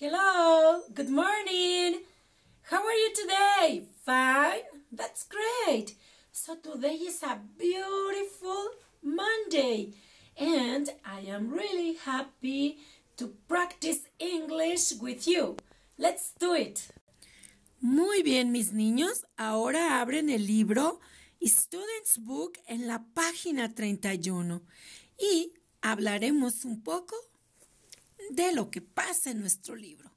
Hello, good morning. How are you today? Fine, that's great. So today is a beautiful Monday and I am really happy to practice English with you. Let's do it. Muy bien, mis niños. Ahora abren el libro Students Book en la página 31 y hablaremos un poco de lo que pasa en nuestro libro.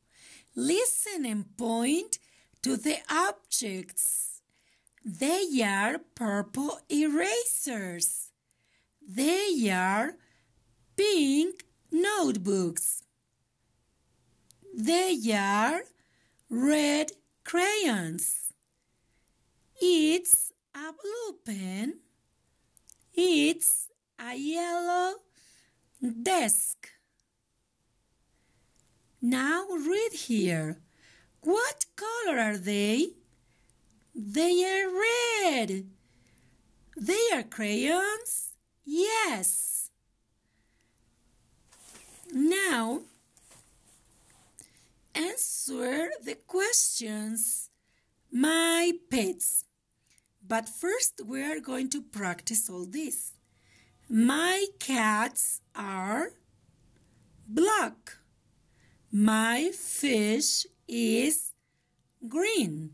Listen and point to the objects. They are purple erasers. They are pink notebooks. They are red crayons. It's a blue pen. It's a yellow desk. Now read here. What color are they? They are red. They are crayons? Yes. Now, answer the questions, my pets. But first, we are going to practice all this. My cats are black. My fish is green.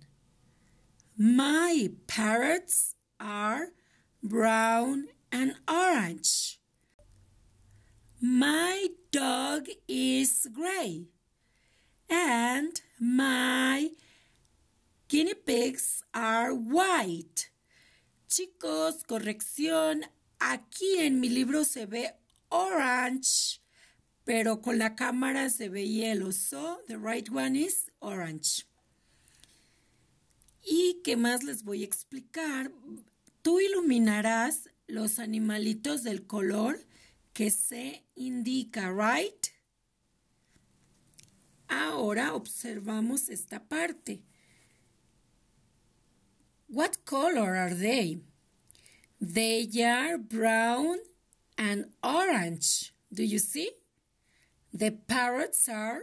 My parrots are brown and orange. My dog is gray. And my guinea pigs are white. Chicos, corrección. Aquí en mi libro se ve orange. pero con la cámara se veía el oso, the right one is orange. ¿Y qué más les voy a explicar? Tú iluminarás los animalitos del color que se indica, right? Ahora observamos esta parte. What color are they? They are brown and orange. Do you see? The parrots are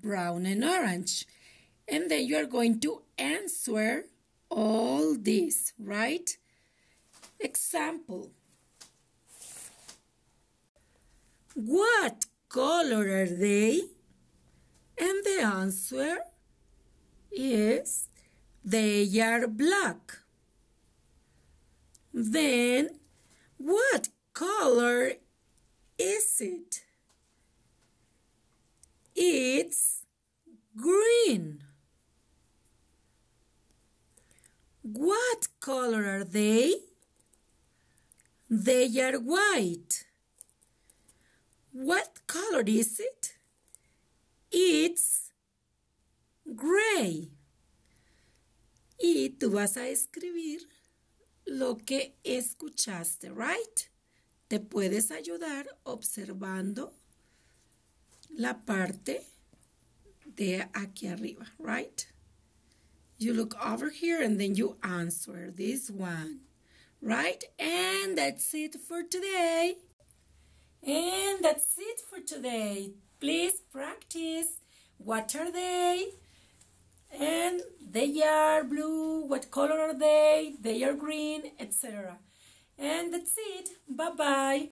brown and orange. And then you are going to answer all these, right? Example. What color are they? And the answer is they are black. Then what color is it? It's green. What color are they? They are white. What color is it? It's gray. Y tú vas a escribir lo que escuchaste, right? Te puedes ayudar observando la parte de aquí arriba, right? You look over here and then you answer this one, right? And that's it for today. And that's it for today. Please practice. What are they? And they are blue. What color are they? They are green, etc. And that's it. Bye-bye.